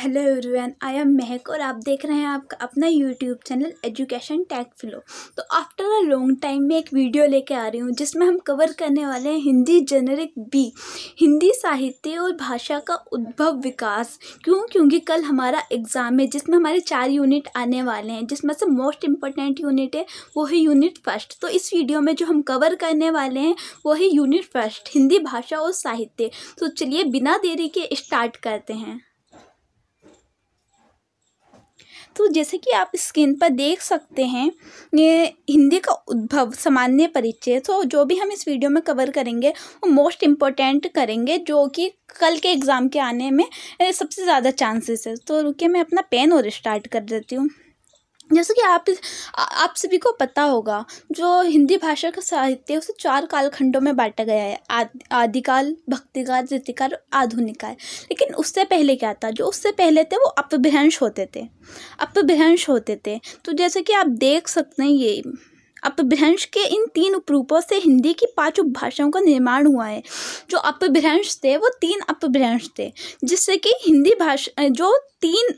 Hello everyone I am महक और आप देख रहे हैं आपका अपना यूट्यूब चैनल एजुकेशन टैग फ्लो तो आफ्टर अ लॉन्ग टाइम में एक वीडियो लेके आ रही हूँ जिसमें हम कवर करने वाले हैं हिंदी जेनरिक बी हिंदी साहित्य और भाषा का उद्भव विकास क्यों क्योंकि कल हमारा एग्ज़ाम है जिसमें हमारे चार यूनिट आने वाले हैं जिसमें से मोस्ट इम्पॉर्टेंट यूनिट है वो है यूनिट फर्स्ट तो इस वीडियो में जो हम कवर करने वाले हैं वो है यूनिट फर्स्ट हिंदी भाषा और साहित्य तो चलिए बिना देरी के स्टार्ट करते हैं तो जैसे कि आप स्क्रीन पर देख सकते हैं ये हिंदी का उद्भव सामान्य परिचय तो जो भी हम इस वीडियो में कवर करेंगे वो मोस्ट इम्पोर्टेंट करेंगे जो कि कल के एग्ज़ाम के आने में सबसे ज़्यादा चांसेस है तो रुकिए मैं अपना पेन और स्टार्ट कर देती हूँ जैसे कि आप आप सभी को पता होगा जो हिंदी भाषा का साहित्य उसे चार कालखंडों में बांटा गया है आदिकाल भक्तिकाल रीतिकाल आधुनिक काल लेकिन उससे पहले क्या था जो उससे पहले थे वो अपभ्रंश होते थे अपभ्रंश होते थे तो जैसे कि आप देख सकते हैं ये अपभ्रंश के इन तीन उपरूपों से हिंदी की पाँच उपभाषाओं का निर्माण हुआ है जो अपभ्रंश थे वो तीन अपभ्रंश थे जिससे कि हिंदी भाषा जो तीन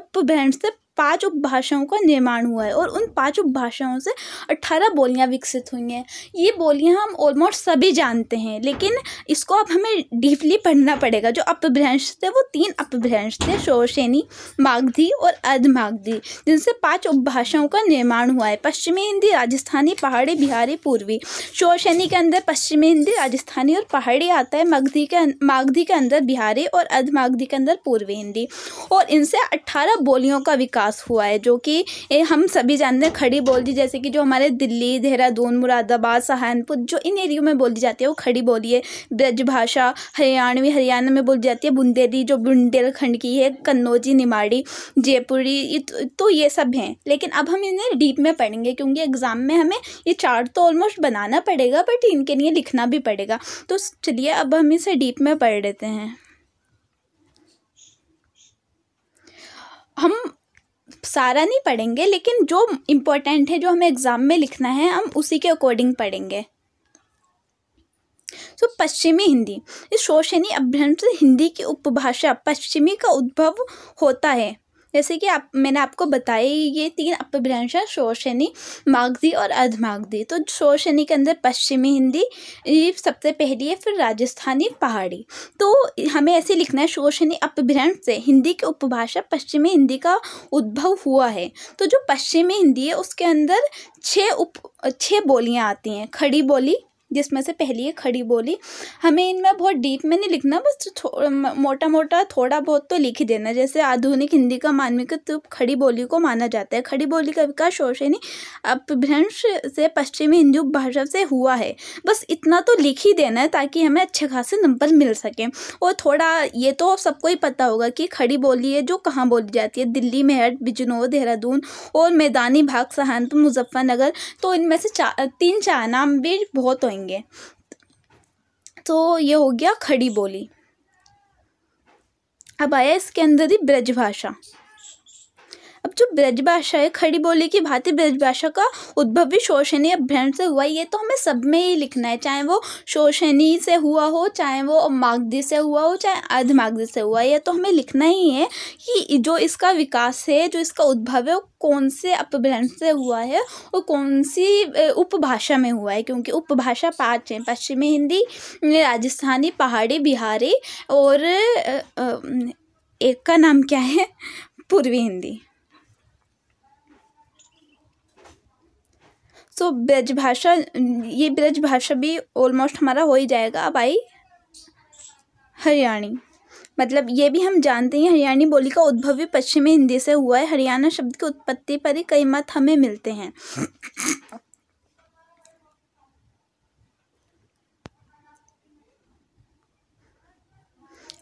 उपभ्रंश थे पांच उपभाषाओं का निर्माण हुआ है और उन पांच उपभाषाओं से अट्ठारह बोलियाँ विकसित हुई हैं ये बोलियाँ हम ऑलमोस्ट सभी जानते हैं लेकिन इसको अब हमें डीपली पढ़ना पड़ेगा जो अपभ्रंश थे वो तीन अपभ्रंश थे शोरसेनी मागधी और अर्धमागधी जिनसे पाँच उपभाषाओं का निर्माण हुआ है पश्चिमी हिंदी राजस्थानी पहाड़ी बिहारी पूर्वी शोरसेनी के अंदर पश्चिमी हिंदी राजस्थानी और पहाड़ी आता है मगधी के अं-, मागधी के अंदर बिहारी और अर्धमागधी के अंदर पूर्वी हिंदी और इनसे अट्ठारह बोलियों का विकास पास हुआ है जो कि हम सभी जानते हैं खड़ी बोली जैसे कि जो हमारे दिल्ली देहरादून मुरादाबाद सहारनपुर जो इन एरियो में बोली जाती है वो खड़ी बोली है ब्रजभाषा हरियाणवी हरियाणा में बोली जाती है बुंदेली जो बुंदेलखंड की है कन्नौजी निमाड़ी जयपुरी तो ये सब हैं लेकिन अब हम इन्हें डीप में पढ़ेंगे क्योंकि एग्ज़ाम में हमें ये चार्ट तो ऑलमोस्ट बनाना पड़ेगा बट इनके लिए लिखना भी पड़ेगा तो चलिए अब हम इसे डीप में पढ़ लेते हैं हम सारा नहीं पढ़ेंगे लेकिन जो इम्पोर्टेंट है जो हमें एग्ज़ाम में लिखना है हम उसी के अकॉर्डिंग पढ़ेंगे सो so, पश्चिमी हिंदी इस शोषणी अभ्यंश हिंदी की उपभाषा पश्चिमी का उद्भव होता है जैसे कि आप मैंने आपको बताया ये तीन अपभ्रंश हैं शोषणी मागधी और अर्धमागधी तो शोषणी के अंदर पश्चिमी हिंदी ये सबसे पहली है फिर राजस्थानी पहाड़ी तो हमें ऐसे लिखना है शोषणी अपभ्रंश से हिंदी की उपभाषा पश्चिमी हिंदी का उद्भव हुआ है तो जो पश्चिमी हिंदी है उसके अंदर छः उप छः बोलियाँ आती हैं खड़ी बोली जिसमें से पहली है खड़ी बोली हमें इनमें बहुत डीप में नहीं लिखना बस मोटा मोटा थोड़ा बहुत तो लिख ही देना जैसे आधुनिक हिंदी का मानविकत्व खड़ी बोली को माना जाता है खड़ी बोली का विकास शोषणी अपभ्रंश से पश्चिमी हिंदी भाषा से हुआ है बस इतना तो लिख ही देना है ताकि हमें अच्छे खासे नंबर मिल सकें और थोड़ा ये तो सबको ही पता होगा कि खड़ी बोली है जो कहाँ बोली जाती है दिल्ली मेहट बिजनौर देहरादून और मैदानी भाग सहानपुर मुजफ्फरनगर तो इनमें से चा, तीन चार नाम भी बहुत होंगे बोलेंगे तो ये हो गया खड़ी बोली अब आया इसके अंदर ही ब्रजभाषा अब जो ब्रज भाषा है खड़ी बोली की भांति ब्रज भाषा का उद्भव भी शोषणीय अभियान से हुआ ये तो हमें सब में ही लिखना है चाहे वो शोषणी से हुआ हो चाहे वो मागधी से हुआ हो चाहे अर्धमागधी से हुआ ये तो हमें लिखना ही है कि जो इसका विकास है जो इसका उद्भव है वो कौन से अपभ्रंश से हुआ है और कौन सी उपभाषा में हुआ है क्योंकि उपभाषा पाँच हैं पश्चिमी हिंदी राजस्थानी पहाड़ी बिहारी और एक का नाम क्या है पूर्वी हिंदी सो तो ब्रज भाषा ये ब्रज भाषा भी ऑलमोस्ट हमारा हो ही जाएगा अब आई हरियाणी मतलब ये भी हम जानते हैं हरियाणी बोली का उद्भव भी पश्चिमी हिंदी से हुआ है हरियाणा शब्द की उत्पत्ति पर ही कई मत हमें मिलते हैं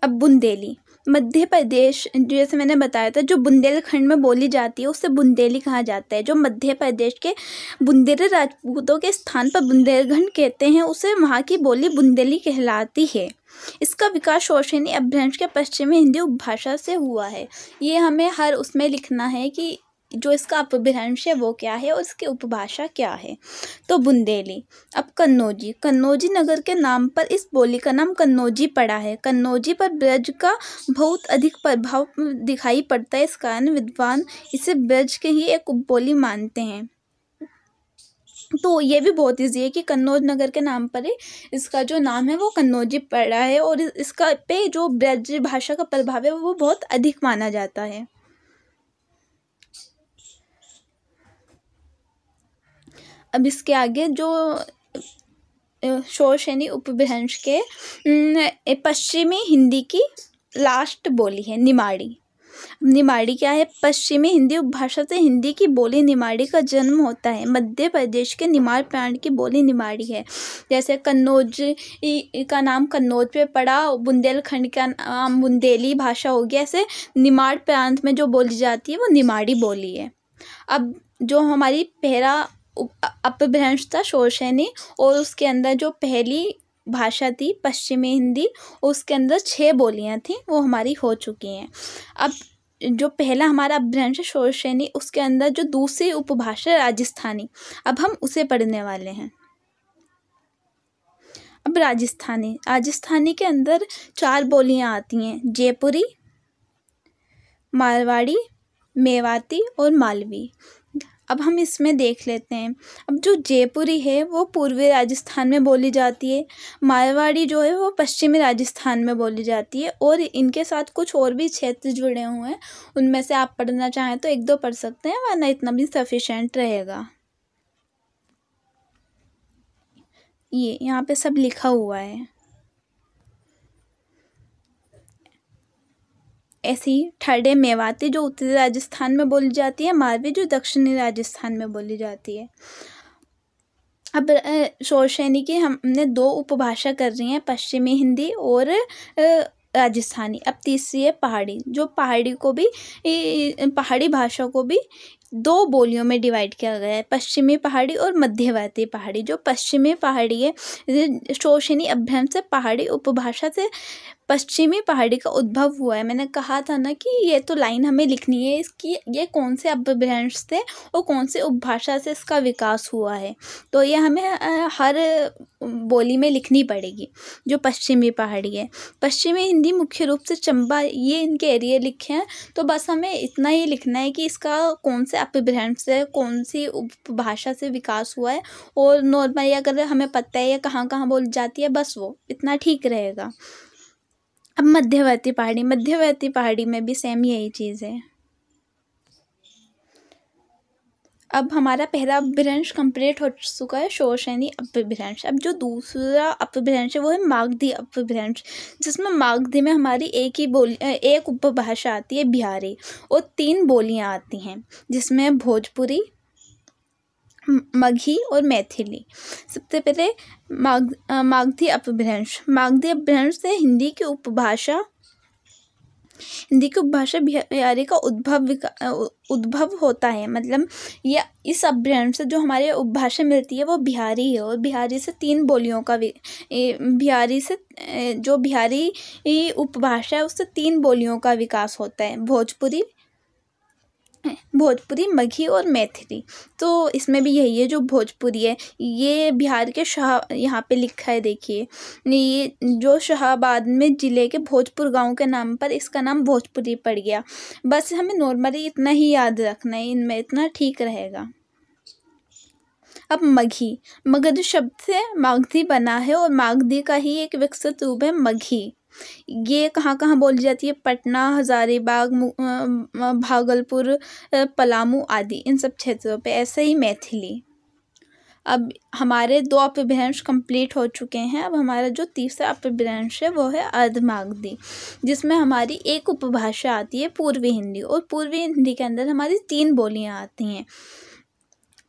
अब बुंदेली मध्य प्रदेश जैसे मैंने बताया था जो बुंदेलखंड में बोली जाती है उसे बुंदेली कहा जाता है जो मध्य प्रदेश के बुंदेले राजपूतों के स्थान पर बुंदेलखंड कहते हैं उसे वहाँ की बोली बुंदेली कहलाती है इसका विकास शोषणी अभ्रंश के पश्चिमी हिंदी उपभाषा से हुआ है ये हमें हर उसमें लिखना है कि जो इसका अपभ्रंश है वो क्या है और इसकी उपभाषा क्या है तो बुंदेली अब कन्नौजी कन्नौजी नगर के नाम पर इस बोली का नाम कन्नौजी पड़ा है कन्नौजी पर ब्रज का बहुत अधिक प्रभाव दिखाई पड़ता है इस कारण विद्वान इसे ब्रज के ही एक बोली मानते हैं तो ये भी बहुत ईजी है कि कन्नौज नगर के नाम पर ही इसका जो नाम है वो कन्नौजी पड़ा है और इसका पे जो ब्रज भाषा का प्रभाव है वो बहुत अधिक माना जाता है अब इसके आगे जो शोर शोषणी उपभ्रंश के पश्चिमी हिंदी की लास्ट बोली है निमाड़ी निमाड़ी क्या है पश्चिमी हिंदी उपभाषा से हिंदी की बोली निमाड़ी का जन्म होता है मध्य प्रदेश के निमाड़ प्रांत की बोली निमाड़ी है जैसे कन्नौज का नाम कन्नौज पे पड़ा बुंदेलखंड का नाम बुंदेली भाषा हो गया ऐसे निमाड़ प्रांत में जो बोली जाती है वो निमाड़ी बोली है अब जो हमारी पहरा अपभ्रंशता शोषणी और उसके अंदर जो पहली भाषा थी पश्चिमी हिंदी उसके अंदर छः बोलियाँ थीं वो हमारी हो चुकी हैं अब जो पहला हमारा अपभ्रंश शोषणी उसके अंदर जो दूसरी उपभाषा राजस्थानी अब हम उसे पढ़ने वाले हैं अब राजस्थानी राजस्थानी के अंदर चार बोलियाँ आती हैं जयपुरी मारवाड़ी मेवाती और मालवी अब हम इसमें देख लेते हैं अब जो जयपुरी है वो पूर्वी राजस्थान में बोली जाती है मारवाड़ी जो है वो पश्चिमी राजस्थान में बोली जाती है और इनके साथ कुछ और भी क्षेत्र जुड़े हुए हैं उनमें से आप पढ़ना चाहें तो एक दो पढ़ सकते हैं वरना इतना भी सफिशेंट रहेगा ये यहाँ पे सब लिखा हुआ है ऐसी ठंडे मेवाती जो उत्तरी राजस्थान में बोली जाती है मालवी जो दक्षिणी राजस्थान में बोली जाती है अब शोर श्रेणी की हमने दो उपभाषा कर रही हैं पश्चिमी हिंदी और राजस्थानी अब तीसरी है पहाड़ी जो पहाड़ी को भी पहाड़ी भाषा को भी दो बोलियों में डिवाइड किया गया है पश्चिमी पहाड़ी और मध्यवर्ती पहाड़ी जो पश्चिमी पहाड़ी है शोषणी अभ्यंश से पहाड़ी उपभाषा से पश्चिमी पहाड़ी का उद्भव हुआ है मैंने कहा था ना कि ये तो लाइन हमें लिखनी है इसकी ये कौन से अपभ्रंश थे और कौन से उपभाषा से इसका विकास हुआ है तो ये हमें हर बोली में लिखनी पड़ेगी जो पश्चिमी पहाड़ी है पश्चिमी हिंदी मुख्य रूप से चंबा ये इनके एरिया लिखे हैं तो बस हमें इतना ही लिखना है कि इसका कौन से अपभ्रंश से कौन सी उपभाषा से विकास हुआ है और नॉर्मली अगर हमें पता है या कहाँ कहाँ बोल जाती है बस वो इतना ठीक रहेगा अब मध्यवर्ती पहाड़ी मध्यवर्ती पहाड़ी में भी सेम यही चीज़ है अब हमारा पहला अपभ्रंश कंप्लीट हो चुका है शोशनी अपभ्रंश अब जो दूसरा अपभ्रंश है वो है मागधी अपभ्रंश जिसमें मागधी में हमारी एक ही बोली एक उपभाषा आती है बिहारी और तीन बोलियाँ आती हैं जिसमें भोजपुरी मगही और मैथिली सबसे पहले माग मागधी अपभ्रंश मागधी अपभ्रंश से हिंदी की उपभाषा हिंदी की उपभाषा बिहारी का उद्भव उद्भव होता है मतलब यह इस अभ्रंश से जो हमारे उपभाषा मिलती है वो बिहारी है और बिहारी से तीन बोलियों का बिहारी से जो बिहारी उपभाषा है उससे तीन बोलियों का विकास होता है भोजपुरी भोजपुरी मघी और मैथिली तो इसमें भी यही है जो भोजपुरी है ये बिहार के शाह यहाँ पे लिखा है देखिए ये जो शाहबाद में ज़िले के भोजपुर गांव के नाम पर इसका नाम भोजपुरी पड़ गया बस हमें नॉर्मली इतना ही याद रखना है इनमें इतना ठीक रहेगा अब मघी मगध शब्द से मागधी बना है और मागधी का ही एक विकसित रूप है मघी ये कहाँ कहाँ बोली जाती है पटना हज़ारीबाग भागलपुर पलामू आदि इन सब क्षेत्रों पे ऐसे ही मैथिली अब हमारे दो अपभ्रंश कंप्लीट हो चुके हैं अब हमारा जो तीसरा अपभ्रंश है वो है अर्धमागधी जिसमें हमारी एक उपभाषा आती है पूर्वी हिंदी और पूर्वी हिंदी के अंदर हमारी तीन बोलियाँ आती हैं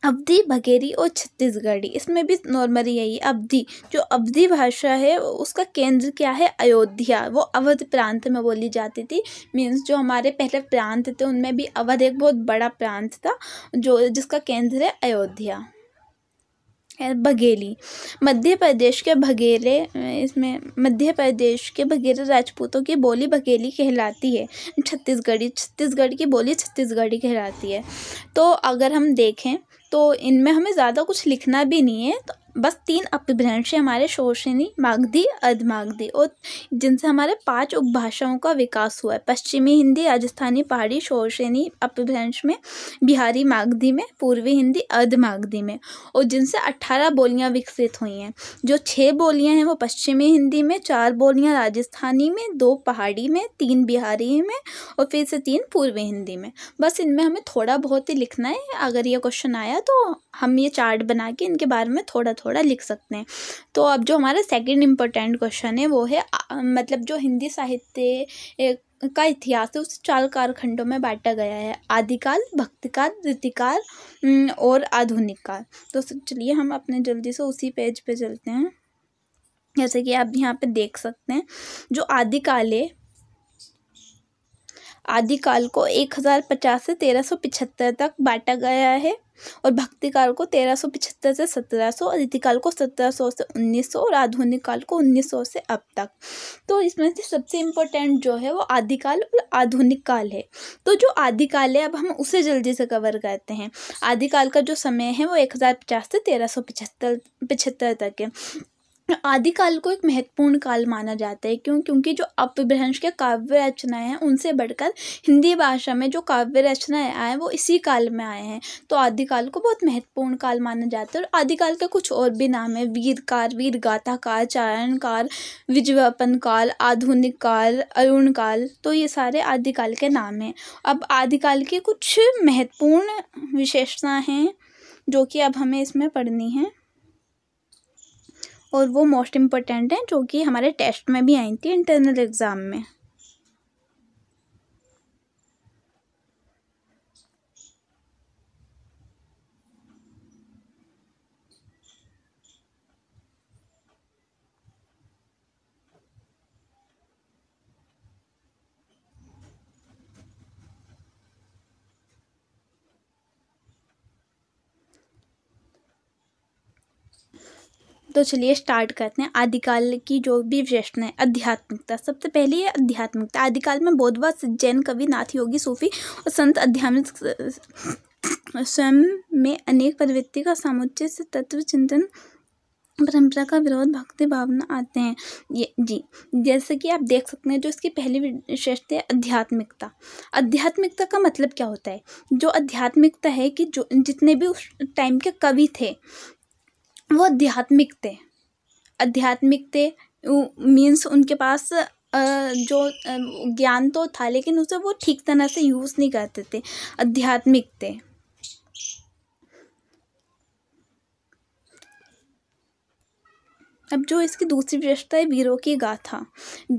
अवधि बघेरी और छत्तीसगढ़ी इसमें भी नॉर्मली यही अवधि जो अवधि भाषा है उसका केंद्र क्या है अयोध्या वो अवध प्रांत में बोली जाती थी मीन्स जो हमारे पहले प्रांत थे उनमें भी अवध एक बहुत बड़ा प्रांत था जो जिसका केंद्र है अयोध्या बघेली मध्य प्रदेश के बघेले इसमें मध्य प्रदेश के बघेरे राजपूतों की बोली बघेली कहलाती है छत्तीसगढ़ी छत्तीसगढ़ की बोली छत्तीसगढ़ी कहलाती है तो अगर हम देखें तो इनमें हमें ज़्यादा कुछ लिखना भी नहीं है तो बस तीन अपभ्रंश है हमारे शोषणी मागधी अधमागधी और जिनसे हमारे पांच उपभाषाओं का विकास हुआ है पश्चिमी हिंदी राजस्थानी पहाड़ी शोषणी अपभ्रंश में बिहारी मागधी में पूर्वी हिंदी अधमागधी में और जिनसे अट्ठारह बोलियाँ विकसित हुई हैं जो छः बोलियाँ हैं वो पश्चिमी हिंदी में चार बोलियाँ राजस्थानी में दो पहाड़ी में तीन बिहारी में और फिर से तीन पूर्वी हिंदी में बस इनमें हमें थोड़ा बहुत ही लिखना है अगर ये क्वेश्चन आया तो हम ये चार्ट बना के इनके बारे में थोड़ा थोड़ा थोड़ा लिख सकते हैं तो अब जो हमारा सेकंड इम्पोर्टेंट क्वेश्चन है वो है आ, मतलब जो हिंदी साहित्य का इतिहास है उसे चार कार खंडों में बांटा गया है आदिकाल भक्तिकाल रीतिकाल और आधुनिक काल तो चलिए हम अपने जल्दी से उसी पेज पे चलते हैं जैसे कि आप यहाँ पे देख सकते हैं जो आदिकाल है आदिकाल को एक हज़ार पचास से तेरह सौ पिछहत्तर तक बांटा गया है और भक्ति काल को तेरह सौ पिछहत्तर से सत्रह सौ और काल को सत्रह सौ से उन्नीस सौ और आधुनिक काल को उन्नीस सौ से अब तक तो इसमें से सबसे इम्पोर्टेंट जो है वो आदिकाल और आधुनिक काल है तो जो आदिकाल है अब हम उसे जल्दी से कवर करते हैं आदिकाल का जो समय है वो एक हज़ार पचास से तेरह सौ पिछहत्तर पिछहत्तर तक है आदिकाल को एक महत्वपूर्ण काल माना जाता है क्यों क्योंकि जो अपभ्रंश के काव्य रचनाएँ हैं उनसे बढ़कर हिंदी भाषा में जो काव्य रचनाएँ आए वो इसी काल में आए हैं तो आदिकाल को बहुत महत्वपूर्ण काल माना जाता है और आदिकाल के कुछ और भी नाम है वीरकार वीर गाथाकार चारणकार विज्ञापन काल आधुनिक काल अरुण काल तो ये सारे आदिकाल के नाम हैं अब आदिकाल की कुछ महत्वपूर्ण विशेषता हैं जो कि अब हमें इसमें पढ़नी है और वो मोस्ट इम्पॉर्टेंट हैं जो कि हमारे टेस्ट में भी आई थी इंटरनल एग्ज़ाम में तो चलिए स्टार्ट करते हैं आदिकाल की जो भी विशेषण है आध्यात्मिकता सबसे पहले है आध्यात्मिकता आदिकाल में बौद्धवाद जैन कवि नाथ योगी सूफी और संत आध्यात्मिक स्वयं में अनेक प्रवृत्ति का समुच्चय से तत्व चिंतन परंपरा का विरोध भक्ति भावना आते हैं ये जी जैसे कि आप देख सकते हैं जो इसकी पहली विशेषता है अध्यात्मिकता आध्यात्मिकता का मतलब क्या होता है जो आध्यात्मिकता है कि जो जितने भी उस टाइम के कवि थे वो अध्यात्मिक थे अध्यात्मिक थे मीन्स उनके पास जो ज्ञान तो था लेकिन उसे वो ठीक तरह से यूज़ नहीं करते थे अध्यात्मिक थे अब जो इसकी दूसरी विशेषता है वीरों की गाथा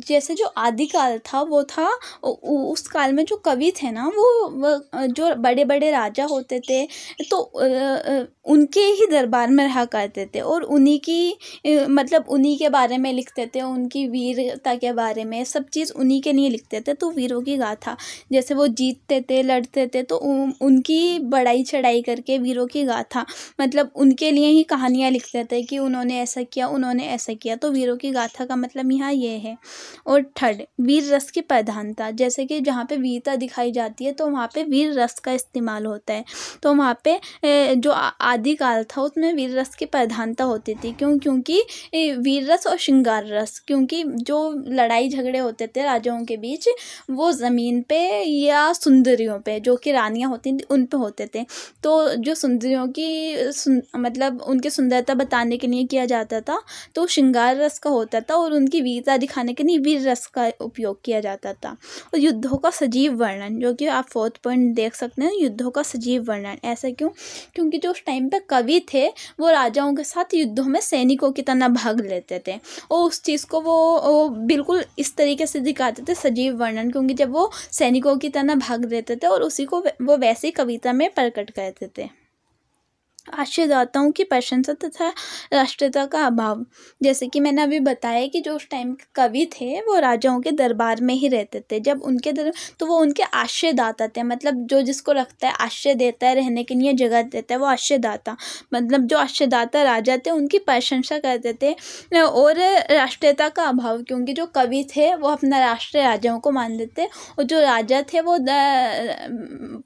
जैसे जो आदिकाल था वो था उस काल में जो कवि थे ना वो जो बड़े बड़े राजा होते थे तो उनके ही दरबार में रहा करते थे और उन्हीं की मतलब उन्हीं के बारे में लिखते थे उनकी वीरता के बारे में सब चीज़ उन्हीं के लिए लिखते थे तो वीरों की गाथा जैसे वो जीतते थे लड़ते थे तो उनकी बड़ाई चढ़ाई करके वीरों की गाथा मतलब उनके लिए ही कहानियाँ लिखते थे कि उन्होंने ऐसा किया उन्होंने ने ऐसा किया तो वीरों की गाथा का मतलब यहाँ ये है और थर्ड वीर रस की प्रधानता जैसे कि जहाँ पे वीरता दिखाई जाती है तो वहाँ पे वीर रस का इस्तेमाल होता है तो वहाँ पे जो आदिकाल था उसमें वीर रस की प्रधानता होती थी क्यों क्योंकि वीर रस और श्रृंगार रस क्योंकि जो लड़ाई झगड़े होते थे राजाओं के बीच वो ज़मीन पे या सुंदरियों पे जो कि रानियाँ होती थी उन पे होते थे तो जो सुंदरियों की सुन, मतलब उनकी सुंदरता बताने के लिए किया जाता था तो श्रृंगार रस का होता था और उनकी वीरता दिखाने के लिए वीर रस का उपयोग किया जाता था और युद्धों का सजीव वर्णन जो कि आप फोर्थ पॉइंट देख सकते हैं युद्धों का सजीव वर्णन ऐसा क्यों क्योंकि जो उस टाइम पर कवि थे वो राजाओं के साथ युद्धों में सैनिकों की तरह भाग लेते थे और उस चीज़ को वो, वो बिल्कुल इस तरीके से दिखाते थे सजीव वर्णन क्योंकि जब वो सैनिकों की तरह भाग लेते थे और उसी को वो वैसे ही कविता में प्रकट करते थे आश्चर्यदाताओं की प्रशंसा तथा राष्ट्रीयता का अभाव जैसे कि मैंने अभी बताया कि जो उस टाइम के कवि थे वो राजाओं के दरबार में ही रहते थे जब उनके दर तो वो उनके आश्रयदाता थे मतलब जो जिसको रखता है आश्रय देता है रहने के लिए जगह देता है वो आश्रयदाता मतलब जो आश्रयदाता राजा थे उनकी प्रशंसा करते थे और राष्ट्रीयता का अभाव क्योंकि जो कवि थे वो अपना राष्ट्र राजाओं को मानते थे और जो राजा थे वो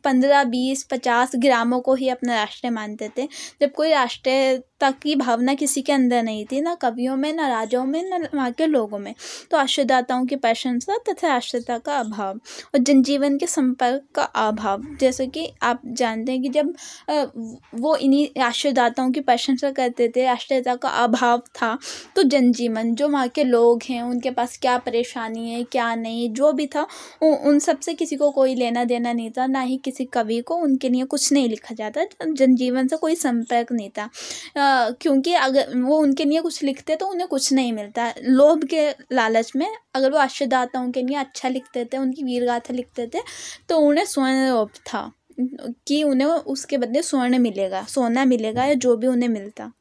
पंद्रह बीस पचास ग्रामों को ही अपना राष्ट्र मानते थे जब कोई राष्ट्रीयता की भावना किसी के अंदर नहीं थी ना कवियों में ना राजाओं में ना वहाँ के लोगों में तो आश्रयदाताओं की प्रशंसा तथा राष्ट्रीयता का अभाव और जनजीवन के संपर्क का अभाव जैसे कि आप जानते हैं कि जब वो इन्हीं राष्ट्रदाताओं की प्रशंसा करते थे राष्ट्रीयता का अभाव था तो जनजीवन जो वहाँ के लोग हैं उनके पास क्या परेशानी है क्या नहीं जो भी था उन सब से किसी को कोई लेना देना नहीं था ना ही किसी कवि को उनके लिए कुछ नहीं लिखा जाता जनजीवन से कोई कोई संपर्क नहीं था क्योंकि अगर वो उनके लिए कुछ लिखते तो उन्हें कुछ नहीं मिलता लोभ के लालच में अगर वो अश्वदाताओं के लिए अच्छा लिखते थे उनकी वीरगाथा लिखते थे तो उन्हें स्वर्ण लोभ था कि उन्हें उसके बदले स्वर्ण मिलेगा सोना मिलेगा या जो भी उन्हें मिलता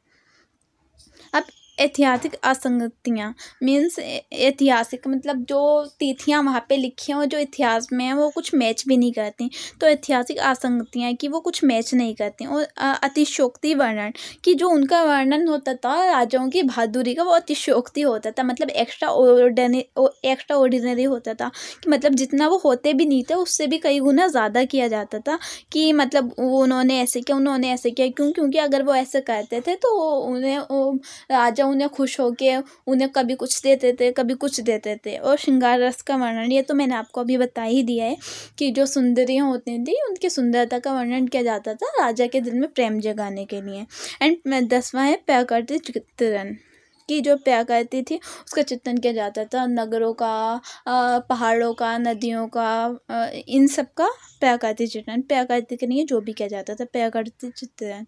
अब ऐतिहासिक असंगतियाँ मीन्स ऐतिहासिक मतलब जो तिथियाँ वहाँ पे लिखी हैं और जो इतिहास में हैं वो कुछ मैच भी नहीं करती तो ऐतिहासिक असंगतियाँ कि वो कुछ मैच नहीं करती और अतिशोक्ति वर्णन कि जो उनका वर्णन होता था राजाओं की बहादुरी का वो अतिशोक्ति होता था मतलब एक्स्ट्रा ऑर्डनरी एक्स्ट्रा ऑर्डिनरी होता था कि मतलब जितना वो होते भी नहीं थे उससे भी कई गुना ज़्यादा किया जाता था कि मतलब उन्होंने ऐसे किया उन्होंने ऐसे किया क्यों क्योंकि अगर वो ऐसे करते थे तो उन्हें राजा उन्हें खुश होके उन्हें कभी कुछ देते थे कभी कुछ देते थे और श्रृंगार रस का वर्णन ये तो मैंने आपको अभी बता ही दिया है कि जो सुंदरियाँ होती थी उनकी सुंदरता का वर्णन किया जाता था राजा के दिल में प्रेम जगाने के लिए एंड दसवा है प्याकृति चित्रण की जो प्याकृति करती थी उसका चित्रण किया जाता था नगरों का पहाड़ों का नदियों का इन सब का प्रकृति चित्रण प्याकृति के लिए जो भी किया जाता था प्याकृति चित्रण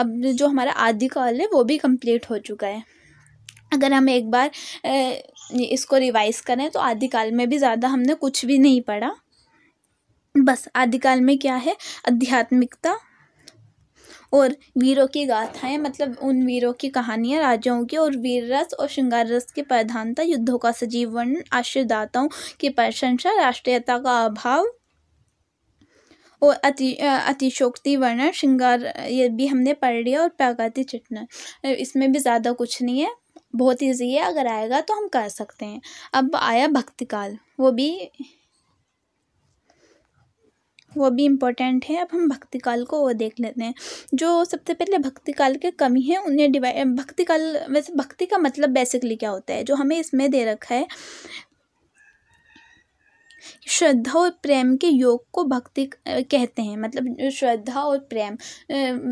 अब जो हमारा आदि काल है वो भी कंप्लीट हो चुका है अगर हम एक बार इसको रिवाइज़ करें तो आदिकाल में भी ज़्यादा हमने कुछ भी नहीं पढ़ा बस आदिकाल में क्या है आध्यात्मिकता और वीरों की गाथाएं मतलब उन वीरों की कहानियां राजाओं की और वीर रस और श्रृंगार रस की प्रधानता युद्धों का सजीव वर्णन आश्रदाताओं की प्रशंसा राष्ट्रीयता का अभाव और अति अतिशोक्ति वर्णन श्रृंगार ये भी हमने पढ़ लिया और प्रागति चिटना इसमें भी ज़्यादा कुछ नहीं है बहुत ईज़ी है अगर आएगा तो हम कर सकते हैं अब आया भक्ति काल वो भी वो भी इम्पोर्टेंट है अब हम भक्ति काल को वो देख लेते हैं जो सबसे पहले भक्ति काल के कमी है उन्हें डिवाइड भक्ति काल वैसे भक्ति का मतलब बेसिकली क्या होता है जो हमें इसमें दे रखा है श्रद्धा और प्रेम के योग को भक्ति कहते हैं मतलब श्रद्धा और प्रेम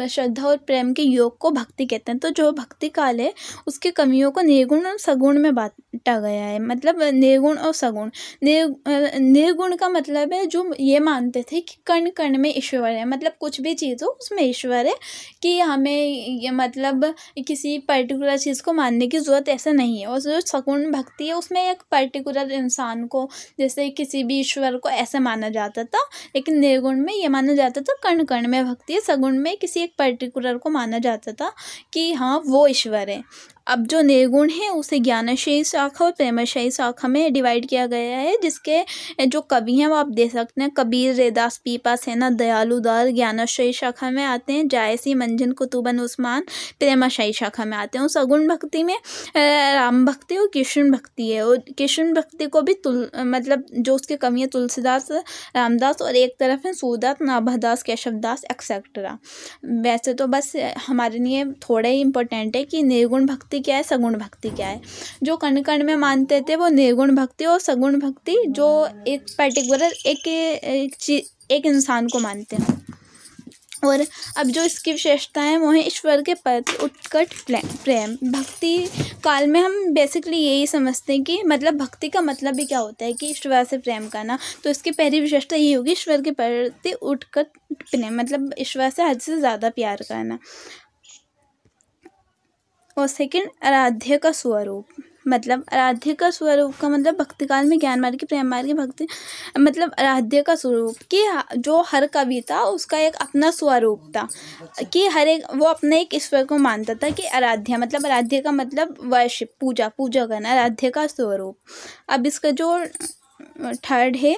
श्रद्धा और प्रेम के योग को भक्ति कहते हैं तो जो भक्ति काल है उसके कमियों को निर्गुण और सगुण में बांटा गया है मतलब निर्गुण और सगुण निर्गुण का मतलब है जो ये मानते थे कि कण कण में ईश्वर है मतलब कुछ भी चीज़ हो उसमें ईश्वर है कि हमें ये मतलब किसी पर्टिकुलर चीज़ को मानने की ज़रूरत ऐसा नहीं है और जो सगुण भक्ति है उसमें एक पर्टिकुलर इंसान को जैसे किसी भी ईश्वर को ऐसे माना जाता था लेकिन निर्गुण में ये माना जाता था कर्ण कर्ण में भक्ति है सगुण में किसी एक पर्टिकुलर को माना जाता था कि हाँ वो ईश्वर है अब जो निर्गुण है उसे ज्ञानशयी शाखा और प्रेमशयी शाखा में डिवाइड किया गया है जिसके जो कवि हैं वो आप देख सकते हैं कबीर रेदास पीपा सेना दयालुदार ज्ञानशयी शाखा में आते हैं जायसी मंजन कुतुबन उस्मान प्रेमाशयी शाखा में आते हैं उस सगुण भक्ति में राम भक्ति और कृष्ण भक्ति है और कृष्ण भक्ति को भी तुल मतलब जो उसके कवि हैं तुलसीदास रामदास और एक तरफ हैं सूरदास नाभादास केशवदास एक्सेट्रा वैसे तो बस हमारे लिए थोड़ा ही इम्पोर्टेंट है कि निर्गुण भक्ति भक्ति क्या है सगुण भक्ति क्या है जो कण कण में मानते थे वो निर्गुण भक्ति और सगुण भक्ति जो एक पर्टिकुलर एक एक, एक इंसान को मानते हैं और अब जो इसकी विशेषताएं वो हैं ईश्वर के प्रति उत्कट प्रेम भक्ति काल में हम बेसिकली यही समझते हैं कि मतलब भक्ति का मतलब भी क्या होता है कि ईश्वर से प्रेम करना तो इसकी पहली विशेषता यही होगी ईश्वर के प्रति उत्कट प्रेम मतलब ईश्वर से हद से ज़्यादा प्यार करना और सेकंड आराध्य का स्वरूप मतलब आराध्य का स्वरूप का मतलब भक्ति काल में ज्ञान मार्ग की प्रेम मार्ग की भक्ति मतलब आराध्य का स्वरूप कि जो हर कवि था उसका एक अपना स्वरूप था कि हर एक वो अपने एक ईश्वर को मानता था कि आराध्य मतलब आराध्य का मतलब वर्षिप पूजा पूजा करना आराध्य का स्वरूप अब इसका जो थर्ड है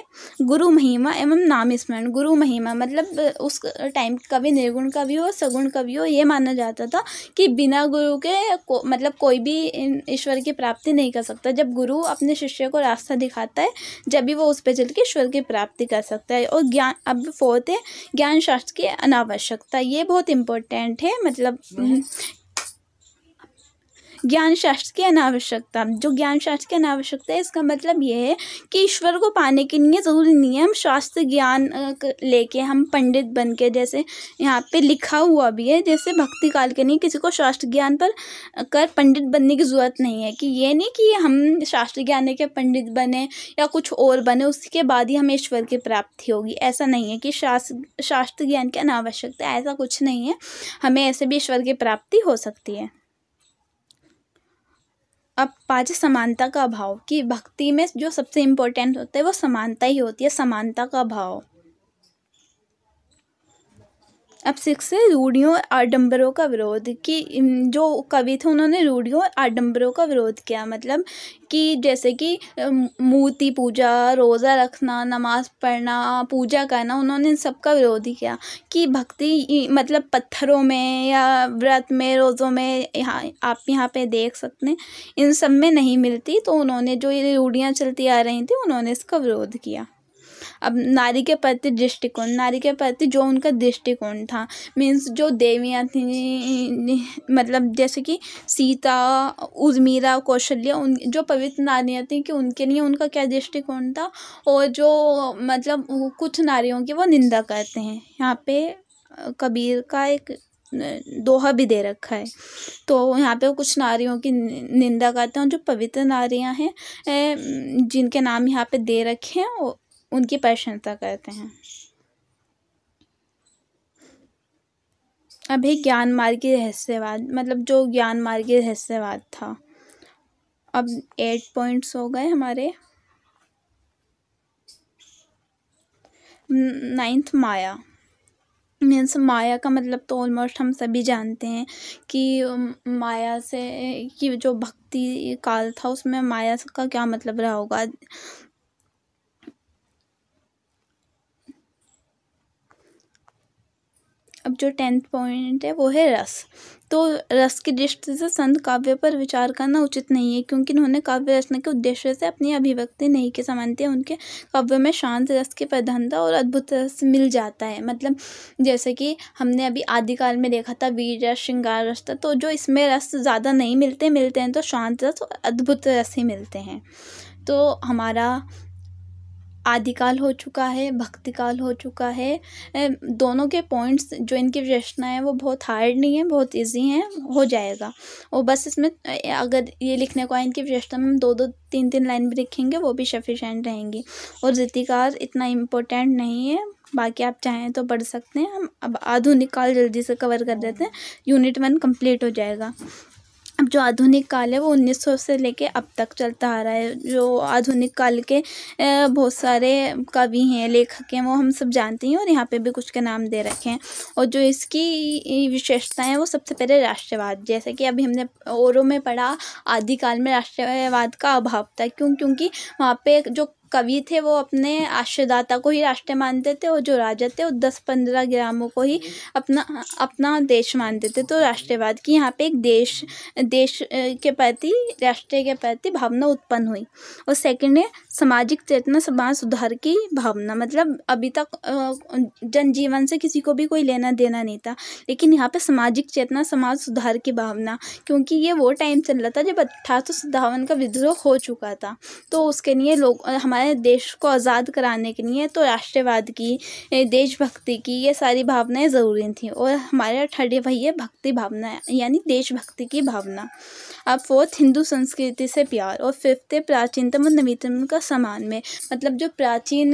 गुरु महिमा एवं नाम स्मरण गुरु महिमा मतलब उस टाइम कवि निर्गुण कवि हो सगुण कवि हो ये माना जाता था कि बिना गुरु के को, मतलब कोई भी ईश्वर की प्राप्ति नहीं कर सकता जब गुरु अपने शिष्य को रास्ता दिखाता है जब भी वो उस पर चल के ईश्वर की प्राप्ति कर सकता है और ज्ञान अब फोर्थ है ज्ञान शास्त्र की अनावश्यकता ये बहुत इंपॉर्टेंट है मतलब ज्ञान शास्त्र की अनावश्यकता जो ज्ञान शास्त्र की अनावश्यकता है इसका मतलब ये है कि ईश्वर को पाने के लिए ज़रूरी नहीं है हम शास्त्र ज्ञान लेके हम पंडित बन के जैसे यहाँ पे लिखा हुआ भी है जैसे भक्ति काल के नहीं किसी को शास्त्र ज्ञान पर कर पंडित बनने की ज़रूरत नहीं है कि ये नहीं कि हम शास्त्र ज्ञान लेके पंडित बने या कुछ और बने उसके बाद ही हमें ईश्वर की प्राप्ति होगी ऐसा नहीं है कि शास्त्र शास्त्र ज्ञान की अनावश्यकता ऐसा कुछ नहीं है हमें ऐसे भी ईश्वर की प्राप्ति हो सकती है अब पाँच समानता का भाव कि भक्ति में जो सबसे इम्पोर्टेंट होता है वो समानता ही होती है समानता का भाव अब सिक्स से रूढ़ियों और आडम्बरों का विरोध कि जो कवि थे उन्होंने रूढ़ियों और आडम्बरों का विरोध किया मतलब कि जैसे कि मूर्ति पूजा रोज़ा रखना नमाज पढ़ना पूजा करना उन्होंने सबका विरोध ही किया कि भक्ति मतलब पत्थरों में या व्रत में रोज़ों में यहाँ आप यहाँ पे देख सकते हैं इन सब में नहीं मिलती तो उन्होंने जो ये रूढ़ियाँ चलती आ रही थी उन्होंने इसका विरोध किया अब नारी के प्रति दृष्टिकोण नारी के प्रति जो उनका दृष्टिकोण था मीन्स जो देवियाँ थीं मतलब जैसे कि सीता उजमीरा कौशल्या उन जो पवित्र नारियाँ थीं कि उनके लिए उनका क्या दृष्टिकोण था और जो मतलब कुछ नारियों की वो निंदा करते हैं यहाँ पे कबीर का एक दोहा भी दे रखा है तो यहाँ पे कुछ नारियों की निंदा करते हैं जो पवित्र नारियाँ हैं जिनके नाम यहाँ पे दे रखे हैं उनकी प्रशंसा करते हैं अभी ज्ञान ज्ञान मार्गी रहस्यवाद मतलब जो ज्ञान मार्ग रहस्यवाद था अब एट पॉइंट्स हो गए हमारे नाइन्थ माया मीन्स माया का मतलब तो ऑलमोस्ट हम सभी जानते हैं कि माया से कि जो भक्ति काल था उसमें माया का क्या मतलब रहा होगा अब जो टेंथ पॉइंट है वो है रस तो रस की दृष्टि से संत काव्य पर विचार करना उचित नहीं है क्योंकि उन्होंने काव्य रचना के उद्देश्य से अपनी अभिव्यक्ति नहीं के समानते उनके काव्य में शांत रस की प्रधानता और अद्भुत रस मिल जाता है मतलब जैसे कि हमने अभी आदिकाल में देखा था वीर रस श्रृंगार रस था तो जो इसमें रस ज़्यादा नहीं मिलते मिलते हैं तो शांत रस और अद्भुत रस ही मिलते हैं तो हमारा आदिकाल हो चुका है भक्तिकाल हो चुका है दोनों के पॉइंट्स जो इनकी रचना है वो बहुत हार्ड नहीं है बहुत ईजी हैं हो जाएगा और बस इसमें अगर ये लिखने को आए इनकी विशेषता में हम दो दो तीन तीन लाइन भी लिखेंगे वो भी सफिशेंट रहेंगी और रितिकार इतना इम्पोर्टेंट नहीं है बाकी आप चाहें तो पढ़ सकते हैं हम अब आधुनिक काल जल्दी से कवर कर देते हैं यूनिट वन कम्प्लीट हो जाएगा अब जो आधुनिक काल है वो उन्नीस सौ से लेके अब तक चलता आ रहा है जो आधुनिक काल के बहुत सारे कवि हैं लेखक हैं वो हम सब जानते हैं और यहाँ पे भी कुछ के नाम दे रखे हैं और जो इसकी विशेषताएं हैं वो सबसे पहले राष्ट्रवाद जैसे कि अभी हमने औरों में पढ़ा आदिकाल में राष्ट्रवाद का अभाव था क्यों क्योंकि वहाँ पर जो कवि थे वो अपने आश्रयदाता को ही राष्ट्र मानते थे और जो राजा थे वो दस पंद्रह ग्रामों को ही अपना अपना देश मानते थे तो राष्ट्रवाद की यहाँ पे एक देश देश के प्रति राष्ट्र के प्रति भावना उत्पन्न हुई और सेकंड है सामाजिक चेतना समाज सुधार की भावना मतलब अभी तक जनजीवन से किसी को भी कोई लेना देना नहीं था लेकिन यहाँ पे सामाजिक चेतना समाज सुधार की भावना क्योंकि ये वो टाइम चल रहा था जब अट्ठारह सौ सत्तावन का विद्रोह हो चुका था तो उसके लिए लोग हमारे भावनाएं देश को आज़ाद कराने के लिए तो राष्ट्रवाद की देशभक्ति की ये सारी भावनाएं ज़रूरी थी और हमारे ठंडे वही है भक्ति भावना यानी देशभक्ति की भावना अब फोर्थ हिंदू संस्कृति से प्यार और फिफ्थ है प्राचीनतम और नवीनतम का समान में मतलब जो प्राचीन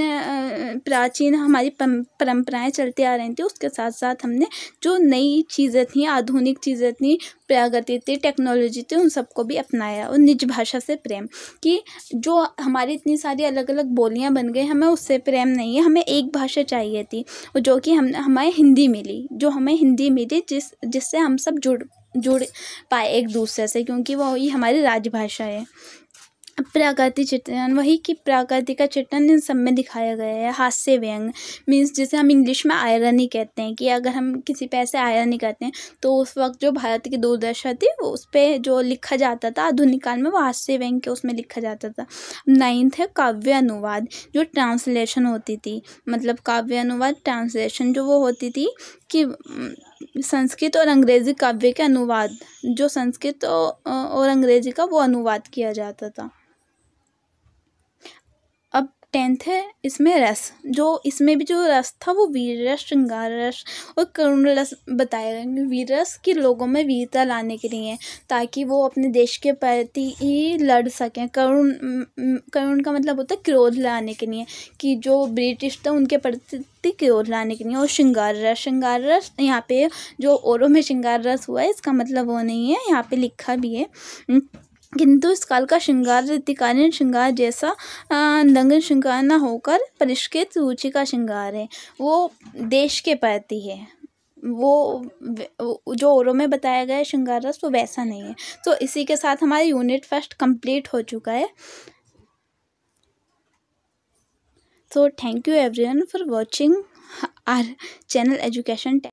प्राचीन हमारी परंपराएं चलती आ रही थी उसके साथ साथ हमने जो नई चीज़ें थी आधुनिक चीज़ें थी प्रगति थी टेक्नोलॉजी थी उन सबको भी अपनाया और निज भाषा से प्रेम कि जो हमारी इतनी सारी अलग अलग अलग बोलियाँ बन गई हमें उससे प्रेम नहीं है हमें एक भाषा चाहिए थी जो कि हम हमें हिंदी मिली जो हमें हिंदी मिली जिस जिससे हम सब जुड़ जुड़ पाए एक दूसरे से क्योंकि वही हमारी राजभाषा है प्राकृतिक चित्रण वही कि प्राकृतिक का चित्रण इन सब में दिखाया गया है हास्य व्यंग मीन्स जिसे हम इंग्लिश में आयरनी कहते हैं कि अगर हम किसी पे ऐसे आयरनी करते हैं तो उस वक्त जो भारत की दूरदर्शा थी वो उस पर जो लिखा जाता था आधुनिक काल में वो हास्य व्यंग के उसमें लिखा जाता था नाइन्थ है काव्य अनुवाद जो ट्रांसलेशन होती थी मतलब काव्य अनुवाद ट्रांसलेशन जो वो होती थी कि संस्कृत और अंग्रेज़ी काव्य के अनुवाद जो संस्कृत और अंग्रेज़ी का वो अनुवाद किया जाता था टेंथ है इसमें रस जो इसमें भी जो रस था वो वीर रस श्रृंगार रस और करुण रस बताया गया वीर रस के लोगों में वीरता लाने के लिए ताकि वो अपने देश के प्रति ही लड़ सकें करुण करुण का मतलब होता है क्रोध लाने के लिए कि जो ब्रिटिश था उनके प्रति क्रोध लाने के लिए और श्रृंगार रस श्रृंगार रस यहाँ पे जो औरों में श्रृंगार रस हुआ है इसका मतलब वो नहीं है यहाँ पर लिखा भी है किंतु इस काल का श्रृंगार रितिकालीन श्रृंगार जैसा नंगन श्रृंगार न होकर परिष्कृत रुचि का श्रृंगार है वो देश के प्रति है वो जो और में बताया गया है श्रृंगार रस वो वैसा नहीं है तो इसी के साथ हमारा यूनिट फर्स्ट कंप्लीट हो चुका है so तो thank you everyone for watching our channel education Tech.